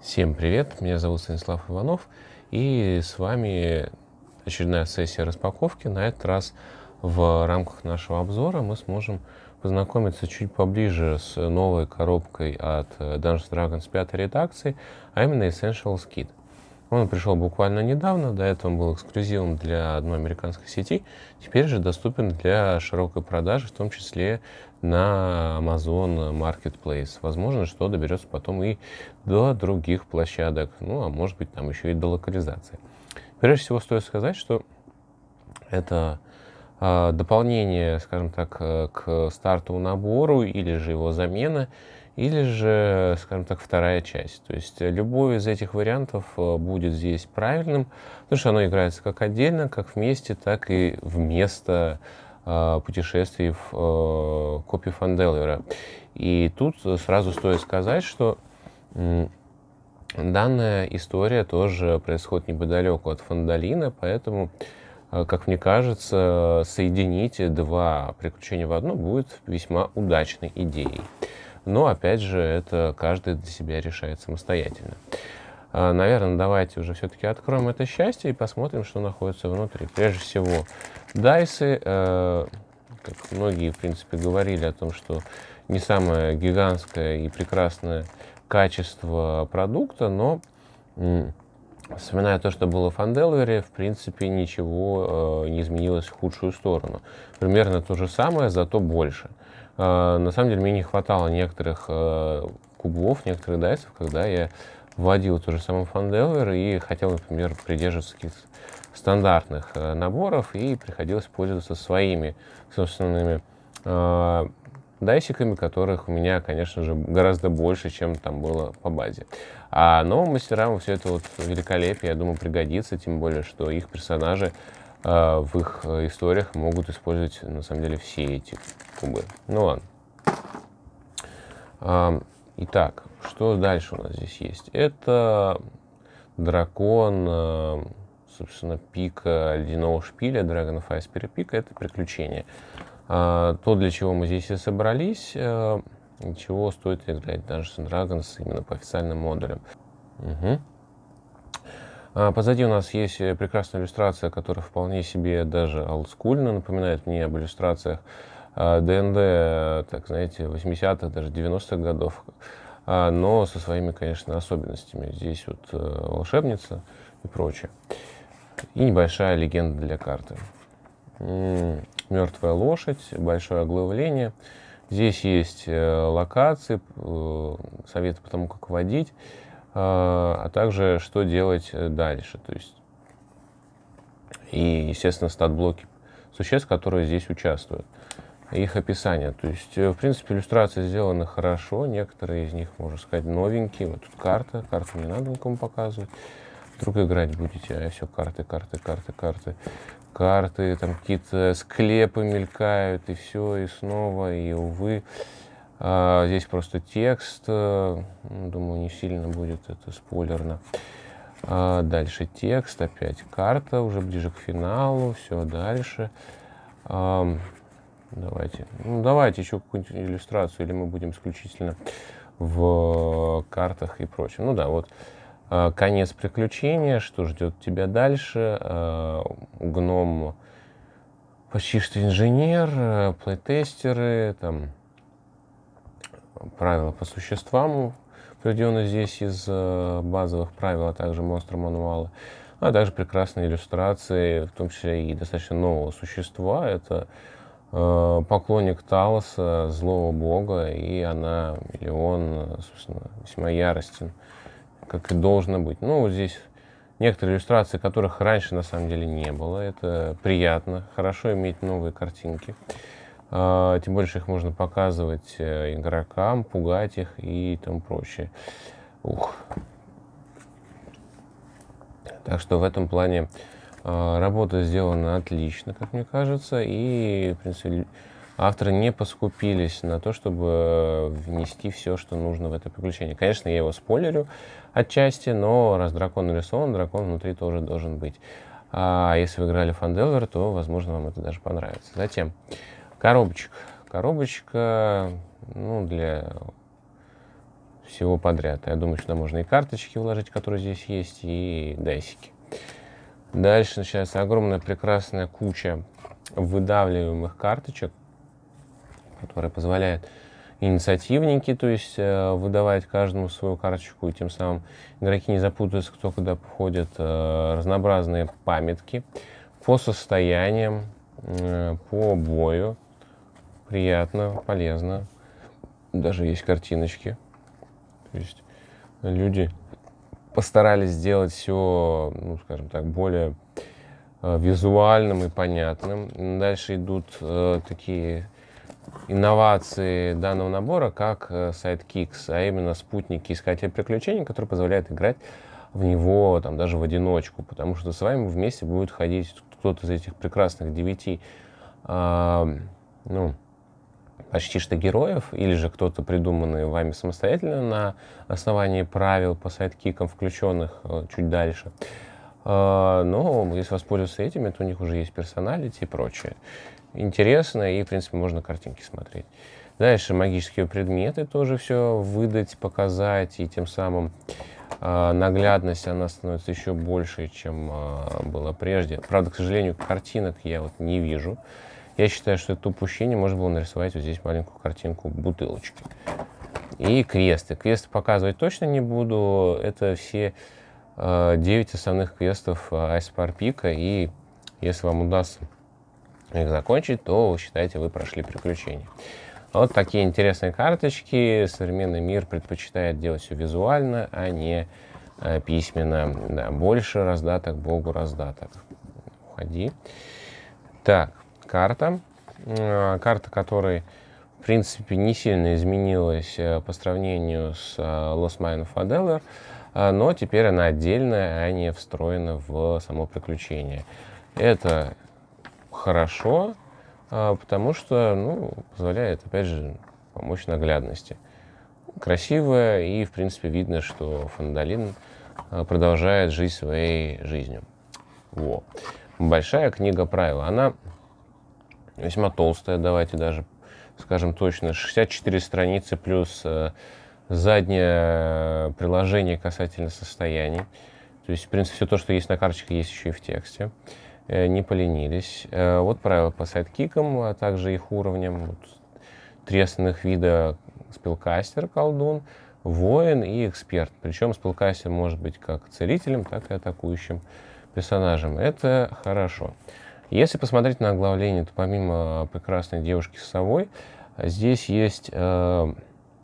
Всем привет, меня зовут Станислав Иванов, и с вами очередная сессия распаковки. На этот раз в рамках нашего обзора мы сможем познакомиться чуть поближе с новой коробкой от э, Dungeons Dragons 5 редакции, а именно Essentials Kit. Он пришел буквально недавно, до этого был эксклюзивом для одной американской сети, теперь же доступен для широкой продажи, в том числе на Amazon Marketplace. Возможно, что доберется потом и до других площадок, ну а может быть там еще и до локализации. Прежде всего стоит сказать, что это а, дополнение, скажем так, э, к стартовому набору или же его замена или же, скажем так, вторая часть. То есть любой из этих вариантов э, будет здесь правильным, потому что оно играется как отдельно, как вместе, так и вместо э, путешествий в э, копии Фанделлера. И тут сразу стоит сказать, что э, данная история тоже происходит неподалеку от Фандалина, поэтому э, как мне кажется, соединить два приключения в одно будет весьма удачной идеей. Но, опять же, это каждый для себя решает самостоятельно. А, Наверное, давайте уже все-таки откроем это счастье и посмотрим, что находится внутри. Прежде всего, дайсы, э, как многие, в принципе, говорили о том, что не самое гигантское и прекрасное качество продукта, но Вспоминая то, что было в Фанделвере, в принципе, ничего э, не изменилось в худшую сторону. Примерно то же самое, зато больше. А, на самом деле мне не хватало некоторых э, кубов, некоторых дайсов, когда я вводил ту же самую фанделвер и хотел, например, придерживаться каких-то стандартных э, наборов и приходилось пользоваться своими собственными э, дайсиками, которых у меня, конечно же, гораздо больше, чем там было по базе. А новым мастерам все это вот великолепие, я думаю, пригодится, тем более, что их персонажи а, в их э, историях могут использовать на самом деле все эти кубы. Ну ладно. А, итак, что дальше у нас здесь есть? Это дракон, э, собственно, пика ледяного шпиля, Dragon of Ice пика, это приключение. А, то, для чего мы здесь и собрались, э, чего стоит играть Dungeons Dragons именно по официальным модулям. Угу. А, позади у нас есть э, прекрасная иллюстрация, которая вполне себе даже олдскульно напоминает мне об иллюстрациях ДНД, а, так знаете, 80-х, даже 90-х годов, а, но со своими, конечно, особенностями. Здесь вот э, волшебница и прочее. И небольшая легенда для карты. Мертвая лошадь, большое оглавление. Здесь есть э, локации, советы по тому, как водить. А, а также что делать э, дальше. То есть, и, естественно, стат-блоки существ, которые здесь участвуют, их описание. То есть, э, в принципе, иллюстрации сделаны хорошо, некоторые из них, можно сказать, новенькие. Вот тут карта, карту не надо никому показывать. Вдруг играть будете, а все карты, карты, карты, карты, карты, там какие-то склепы мелькают, и все, и снова, и увы. А, здесь просто текст. Э, думаю, не сильно будет это спойлерно. А, дальше текст, опять карта, уже ближе к финалу. Все, дальше. А, давайте. Ну, давайте еще какую-нибудь иллюстрацию, или мы будем исключительно в картах и прочем. Ну да, вот а, конец приключения, что ждет тебя дальше. А, гном почти что инженер, э, плейтестеры, там, правила по существам, приведены здесь из э, базовых правил, а также монстр-мануала, а также прекрасные иллюстрации, в том числе и достаточно нового существа. Это э, поклонник Талоса, злого бога, и она, или он, собственно, весьма яростен, как и должно быть. Ну, вот здесь некоторые иллюстрации, которых раньше на самом деле не было. Это приятно, хорошо иметь новые картинки. А, тем больше их можно показывать э, игрокам, пугать их и тому прочее. Ух. Так что в этом плане а, работа сделана отлично, как мне кажется, и, в принципе, авторы не поскупились на то, чтобы внести все, что нужно в это приключение. Конечно, я его спойлерю отчасти, но раз дракон нарисован, дракон внутри тоже должен быть. А если вы играли в Фанделвер, то, возможно, вам это даже понравится. Затем, Коробочек. Коробочка ну, для всего подряд. Я думаю, сюда можно и карточки вложить, которые здесь есть, и дайсики. Дальше начинается огромная прекрасная куча выдавливаемых карточек, которые позволяют инициативники, то есть э, выдавать каждому свою карточку, и тем самым игроки не запутаются, кто куда походит, э, разнообразные памятки по состояниям, э, по бою, приятно, полезно. Даже есть картиночки. То есть люди постарались сделать все, ну, скажем так, более э, визуальным и понятным. Дальше идут э, такие инновации данного набора, как э, Sidekicks, а именно спутники искателя приключений, который позволяет играть в него там, даже в одиночку, потому что с вами вместе будет ходить кто-то из этих прекрасных девяти э, ну, почти что героев, или же кто-то придуманный вами самостоятельно на основании правил по сайт сайдкикам, включенных э, чуть дальше. Э, Но ну, если воспользоваться этими, то у них уже есть персоналити и прочее. Интересно, и, в принципе, можно картинки смотреть. Дальше магические предметы тоже все выдать, показать, и тем самым э, наглядность, она становится еще больше, чем было прежде. Правда, к сожалению, картинок я вот не вижу. Я считаю, что это упущение. Можно было нарисовать вот здесь маленькую картинку бутылочки. И кресты. Квесты показывать точно не буду. Это все э, 9 основных квестов Айспар э, Пика. И если вам удастся их закончить, то вы считаете, вы прошли приключение. Вот такие интересные карточки. Современный мир предпочитает делать все визуально, а не э, письменно. Да, больше раздаток, богу раздаток. Уходи. Так, карта. Э, карта, которая, в принципе, не сильно изменилась э, по сравнению с э, Lost Mine of Adelver, но теперь она отдельная, а не встроена в само приключение. Это хорошо, потому что ну, позволяет, опять же, помочь наглядности. Красивая и, в принципе, видно, что Фандалин продолжает жить своей жизнью. Во. Большая книга правил. Она весьма толстая, давайте даже скажем точно, 64 страницы плюс э, заднее э, приложение касательно состояний. То есть, в принципе, все то, что есть на карточках есть еще и в тексте. Э, не поленились. Вот правила по сайдкикам, а также их уровням. Вот три основных вида спилкастер, колдун, воин и эксперт. Причем спилкастер может быть как целителем, так и атакующим персонажем. Это хорошо. Хорошо. Если посмотреть на оглавление, то помимо а, прекрасной девушки с совой, здесь есть э,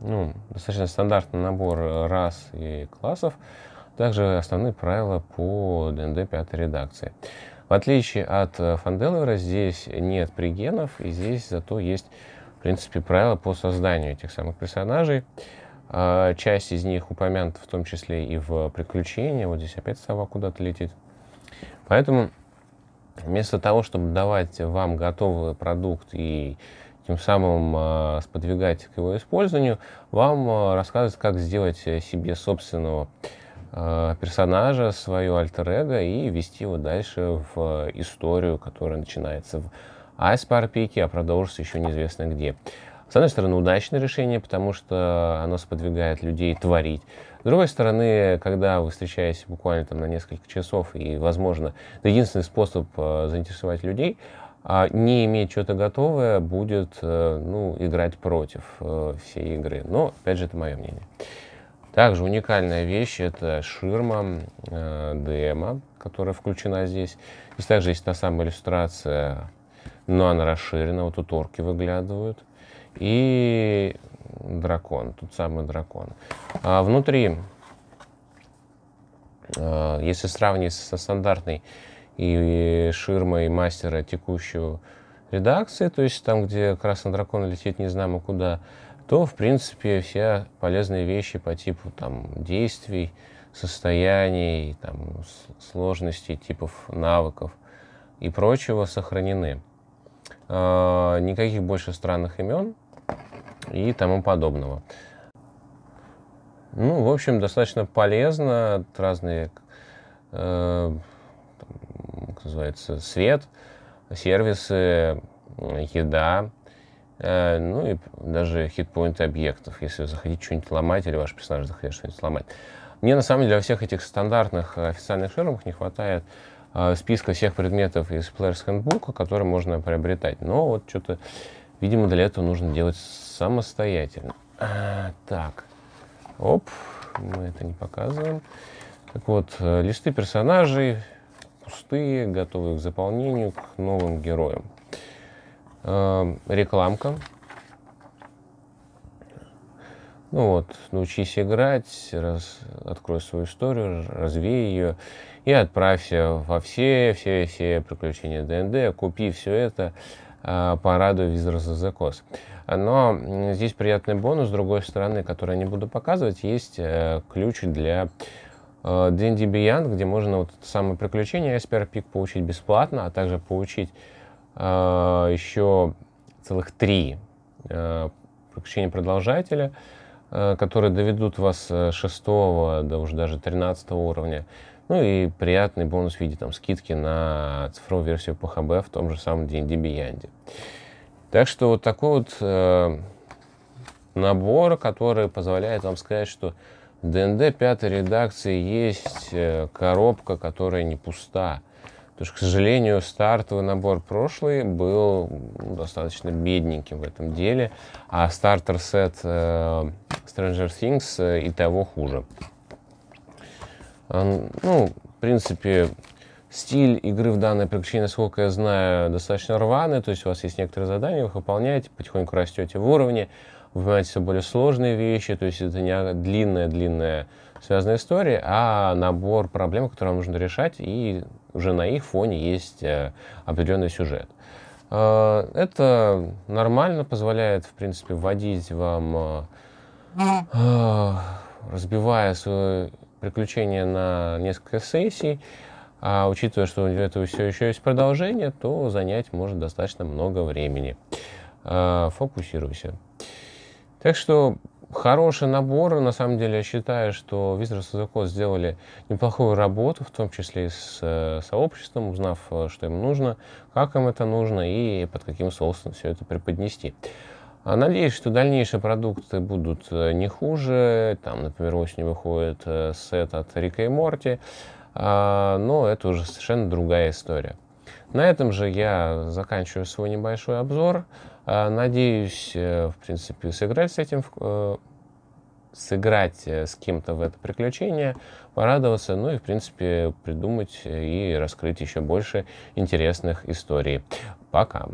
ну, достаточно стандартный набор э, рас и классов, также основные правила по ДНД пятой редакции. В отличие от э, Фанделлера, здесь нет пригенов, и здесь зато есть, в принципе, правила по созданию этих самых персонажей. А, часть из них упомянута в том числе и в приключениях. Вот здесь опять сова куда-то летит. Поэтому Вместо того, чтобы давать вам готовый продукт и тем самым а, сподвигать к его использованию, вам а, рассказывают, как сделать себе собственного а, персонажа, свое альтер эго и вести его дальше в историю, которая начинается в Айспарпике, а продолжится еще неизвестно где. С одной стороны, удачное решение, потому что оно сподвигает людей творить. С другой стороны, когда вы встречаетесь буквально там на несколько часов, и, возможно, единственный способ э, заинтересовать людей, а не иметь что-то готовое, будет э, ну, играть против э, всей игры. Но, опять же, это мое мнение. Также уникальная вещь — это ширма э, DM, эм, которая включена здесь. Здесь также есть та самая иллюстрация, но она расширена, вот тут орки выглядывают. И дракон, тут самый дракон. А внутри, а, если сравнивать со стандартной и ширмой мастера текущего редакции, то есть там, где красный дракон летит не знамо куда, то, в принципе, все полезные вещи по типу там, действий, состояний, там, сложностей, типов навыков и прочего сохранены. А, никаких больше странных имен, и тому подобного. Ну, в общем, достаточно полезно. Разные, э, как называется, свет, сервисы, еда, э, ну и даже хитпоинты объектов, если вы захотите что-нибудь ломать или ваш персонаж захочет что-нибудь сломать. Мне, на самом деле, для всех этих стандартных э, официальных ширмах не хватает э, списка всех предметов из Player's Handbook, которые можно приобретать. Но вот что-то Видимо, для этого нужно делать самостоятельно. А, так, оп, мы это не показываем. Так вот, э, листы персонажей пустые, готовые к заполнению, к новым героям. Э, рекламка. Ну вот, научись играть, раз, открой свою историю, развей ее и отправься во все, все, все приключения ДНД, купи все это, Э, порадую визор за закос. Но здесь приятный бонус, с другой стороны, который я не буду показывать, есть э, ключ для D&D э, Beyond, где можно вот это самое приключение SPR Peak получить бесплатно, а также получить еще целых три приключения продолжателя, которые доведут вас 6 до уже даже 13 уровня. Ну и приятный бонус в виде там, скидки на цифровую версию PHB в том же самом D&D Beyond. Так что вот такой вот э, набор, который позволяет вам сказать, что ДНД пятой редакции есть э, коробка, которая не пуста. Потому что, к сожалению, стартовый набор прошлый был ну, достаточно бедненьким в этом деле, а стартер-сет э, Stranger Things э, и того хуже. А, ну, в принципе, стиль игры в данное приключение, насколько я знаю, достаточно рваный. То есть у вас есть некоторые задания, вы их выполняете, потихоньку растете в уровне, вы понимаете все более сложные вещи. То есть это не длинная-длинная связанная история, а набор проблем, которые вам нужно решать, и уже на их фоне есть э, определенный сюжет. А, это нормально позволяет, в принципе, вводить вам, э, а, разбивая свою приключение на несколько сессий, а учитывая, что у этого все еще есть продолжение, то занять может достаточно много времени. А, фокусируйся. Так что хороший набор. На самом деле, я считаю, что Визер Сузаков сделали неплохую работу, в том числе и с э, сообществом, узнав, э, что им нужно, как им это нужно и под каким соусом все это преподнести. А надеюсь, что дальнейшие продукты будут э, не хуже. Там, например, осенью выходит э, сет от Рика и Морти. А, но это уже совершенно другая история. На этом же я заканчиваю свой небольшой обзор. А, надеюсь, э, в принципе, сыграть с этим, сыграть с кем-то в это приключение, порадоваться, ну и, в принципе, придумать и раскрыть еще больше интересных историй. Пока!